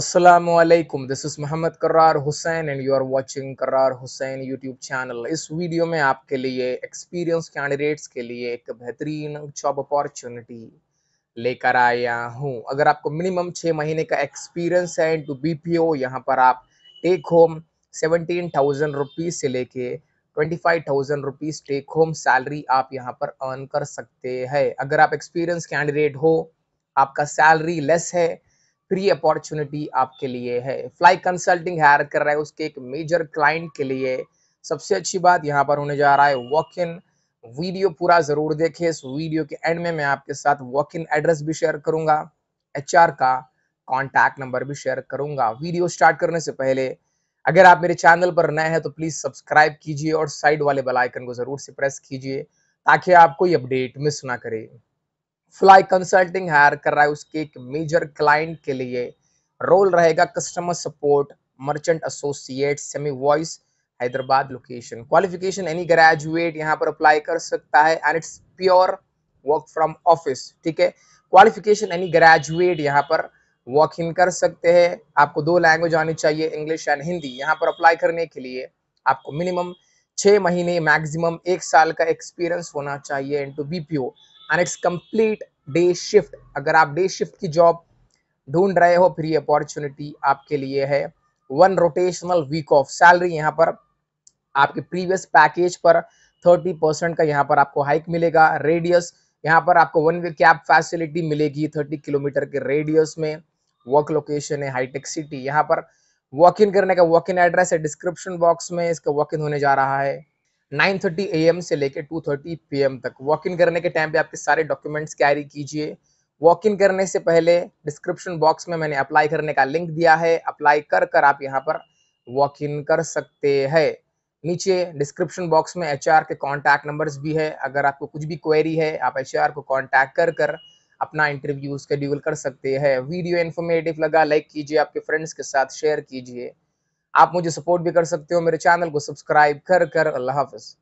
alaikum. This is Mohammad Karar Hussain and you are watching Karar Hussain YouTube channel. इस video में आपके लिए experience candidates के लिए एक बेहतरीन जॉब अपॉर्चुनिटी लेकर आया हूँ अगर आपको मिनिमम छः महीने का एक्सपीरियंस है टू बी पी ओ यहाँ पर आप take home seventeen thousand rupees से लेके twenty five thousand rupees take home salary आप यहाँ पर अर्न कर सकते हैं अगर आप एक्सपीरियंस कैंडिडेट हो आपका सैलरी लेस है फ्री अपॉर्चुनिटी आपके लिए है फ्लाई कंसल्टिंग हायर कर रहा है उसके एक मेजर क्लाइंट के लिए सबसे अच्छी बात यहाँ पर होने जा रहा है वॉक इन वीडियो पूरा जरूर देखें इस वीडियो के एंड में मैं आपके साथ वॉक इन एड्रेस भी शेयर करूंगा एच का कॉन्टैक्ट नंबर भी शेयर करूंगा वीडियो स्टार्ट करने से पहले अगर आप मेरे चैनल पर नए हैं तो प्लीज सब्सक्राइब कीजिए और साइड वाले बेल आइकन को जरूर से प्रेस कीजिए ताकि आप कोई अपडेट मिस ना करें फ्लाई कंसल्टिंग हायर कर रहा है उसके एक मेजर क्लाइंट के लिए रोल रहेगा customer support merchant associate semi voice Hyderabad location qualification any graduate यहाँ पर अप्लाई कर सकता है and it's pure work from office ठीक है क्वालिफिकेशन एनी ग्रेजुएट यहाँ पर वॉक इन कर सकते हैं आपको दो लैंग्वेज आनी चाहिए इंग्लिश एंड हिंदी यहाँ पर अप्लाई करने के लिए आपको मिनिमम छः महीने मैक्सिमम एक साल का एक्सपीरियंस होना चाहिए into BPO and it's complete day shift अगर आप डे शिफ्ट की जॉब ढूंढ रहे हो फिर ये अपॉर्चुनिटी आपके लिए है one rotational week off salary यहाँ पर आपके प्रीवियस पैकेज पर थर्टी परसेंट का यहाँ पर आपको हाइक मिलेगा रेडियस यहाँ पर आपको वन वे कैब फैसिलिटी मिलेगी थर्टी किलोमीटर के रेडियस में वर्क लोकेशन है हाईटेक सिटी यहाँ पर वॉक इन करने का वॉक इन एड्रेस है डिस्क्रिप्शन बॉक्स में इसका वॉक इन होने जा रहा है 9:30 एम से लेकर 2:30 पीएम तक वॉक इन करने के टाइम पे आपके सारे डॉक्यूमेंट्स कैरी कीजिए वॉक इन करने से पहले डिस्क्रिप्शन बॉक्स में मैंने अप्लाई करने का लिंक दिया है अप्लाई कर कर आप यहाँ पर वॉक इन कर सकते हैं नीचे डिस्क्रिप्शन बॉक्स में एच के कॉन्टैक्ट नंबर्स भी है अगर आपको कुछ भी क्वेरी है आप एच को कॉन्टैक्ट कर कर अपना इंटरव्यू स्केड्यूल कर सकते हैं वीडियो इन्फॉर्मेटिव लगा लाइक कीजिए आपके फ्रेंड्स के साथ शेयर कीजिए आप मुझे सपोर्ट भी कर सकते हो मेरे चैनल को सब्सक्राइब कर कर अल्लाह हाफिज़